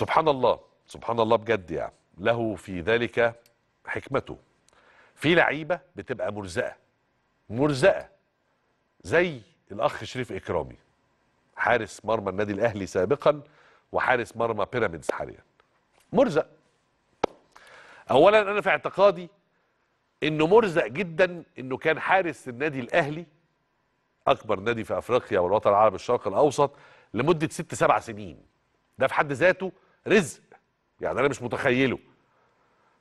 سبحان الله سبحان الله بجد يعني له في ذلك حكمته في لعيبه بتبقى مرزقه مرزقه زي الاخ شريف اكرامي حارس مرمى النادي الاهلي سابقا وحارس مرمى بيراميدز حاليا مرزق اولا انا في اعتقادي انه مرزق جدا انه كان حارس النادي الاهلي اكبر نادي في افريقيا والوطن العربي الشرق الاوسط لمده ست سبع سنين ده في حد ذاته رزق يعني انا مش متخيله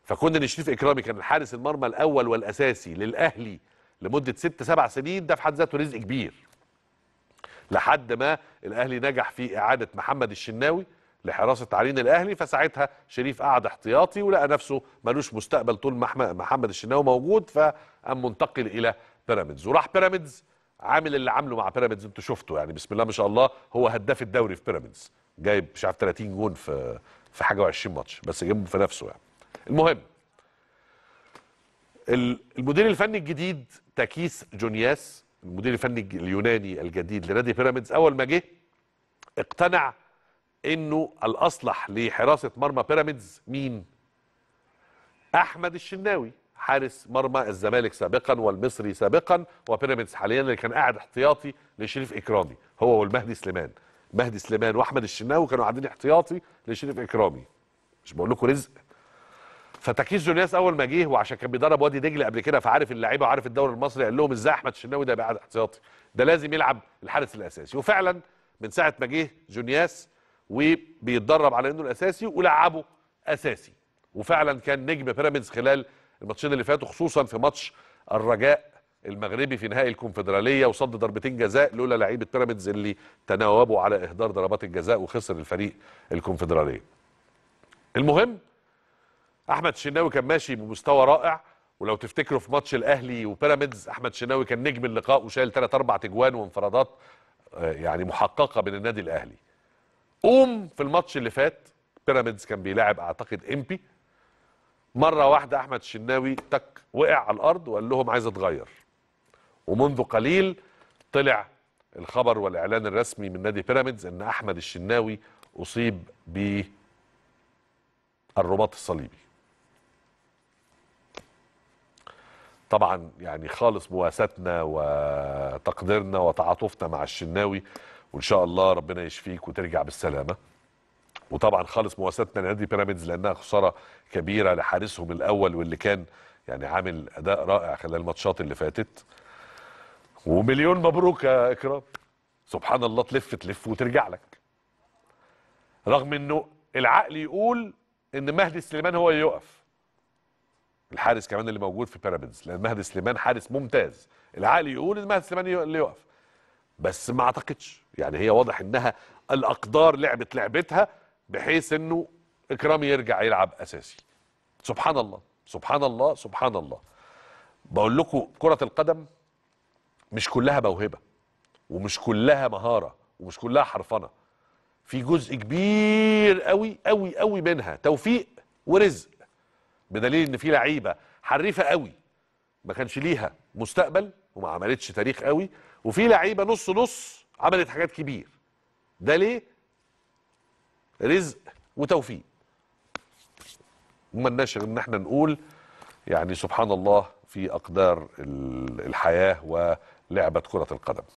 فكون ان شريف اكرامي كان حارس المرمى الاول والاساسي للاهلي لمده ست سبع سنين ده في حد ذاته رزق كبير لحد ما الاهلي نجح في اعاده محمد الشناوي لحراسه عرين الاهلي فساعتها شريف قعد احتياطي ولقى نفسه ملوش مستقبل طول ما محمد الشناوي موجود فقام منتقل الى بيراميدز وراح بيراميدز عامل اللي عامله مع بيراميدز انتوا شفتوا يعني بسم الله ما شاء الله هو هداف الدوري في بيراميدز جايب مش عارف 30 جون في في حاجه و20 ماتش بس جايبهم في نفسه يعني المهم المدير الفني الجديد تاكيس جونياس المدير الفني اليوناني الجديد لنادي بيراميدز اول ما جه اقتنع انه الاصلح لحراسه مرمى بيراميدز مين؟ احمد الشناوي حارس مرمى الزمالك سابقا والمصري سابقا وبيراميدز حاليا اللي كان قاعد احتياطي لشريف اكرامي هو والمهدي سليمان مهدي سليمان واحمد الشناوي كانوا قاعدين احتياطي لشريف اكرامي مش بقول لكم رزق فتكيس جونياس اول ما جه وعشان كان بيدرب وادي دجله قبل كده فعارف اللعيبه وعارف الدوري المصري قال لهم ازاي احمد الشناوي ده بقى احتياطي ده لازم يلعب الحارس الاساسي وفعلا من ساعه ما جه جونياس وبيتدرب على انه الاساسي ولعبه اساسي وفعلا كان نجم بيراميدز خلال الماتشين اللي فاتوا خصوصا في ماتش الرجاء المغربي في نهائي الكونفدراليه وصد ضربتين جزاء لولا لعيبه بيراميدز اللي تناوبوا على اهدار ضربات الجزاء وخسر الفريق الكونفدراليه. المهم احمد الشناوي كان ماشي بمستوى رائع ولو تفتكروا في ماتش الاهلي وبيراميدز احمد الشناوي كان نجم اللقاء وشايل ثلاث اربع تجوان وانفرادات آه، يعني محققه من النادي الاهلي. قوم في الماتش اللي فات بيراميدز كان بيلاعب اعتقد امبي مره واحده احمد الشناوي تك وقع على الارض وقال لهم عايز اتغير ومنذ قليل طلع الخبر والاعلان الرسمي من نادي بيراميدز ان احمد الشناوي اصيب بالرباط الصليبي طبعا يعني خالص مواساتنا وتقديرنا وتعاطفنا مع الشناوي وان شاء الله ربنا يشفيك وترجع بالسلامه وطبعا خالص مواساتنا لنادي بيراميدز لانها خساره كبيره لحارسهم الاول واللي كان يعني عامل اداء رائع خلال الماتشات اللي فاتت ومليون مبروك يا اكرام سبحان الله تلف تلف وترجع لك رغم انه العقل يقول ان مهدي سليمان هو اللي يقف الحارس كمان اللي موجود في بيراميدز لان مهدي سليمان حارس ممتاز العقل يقول ان مهدي سليمان اللي يقف بس ما اعتقدش يعني هي واضح انها الاقدار لعبت لعبتها بحيث انه اكرام يرجع يلعب اساسي سبحان الله سبحان الله سبحان الله بقول لكم كره القدم مش كلها موهبه ومش كلها مهاره ومش كلها حرفنه في جزء كبير قوي قوي قوي منها توفيق ورزق بدليل ان في لعيبه حريفه قوي ما كانش ليها مستقبل وما عملتش تاريخ قوي وفي لعيبه نص نص عملت حاجات كبير ده ليه رزق وتوفيق وما لناش ان احنا نقول يعني سبحان الله في اقدار الحياه و لعبة كرة القدم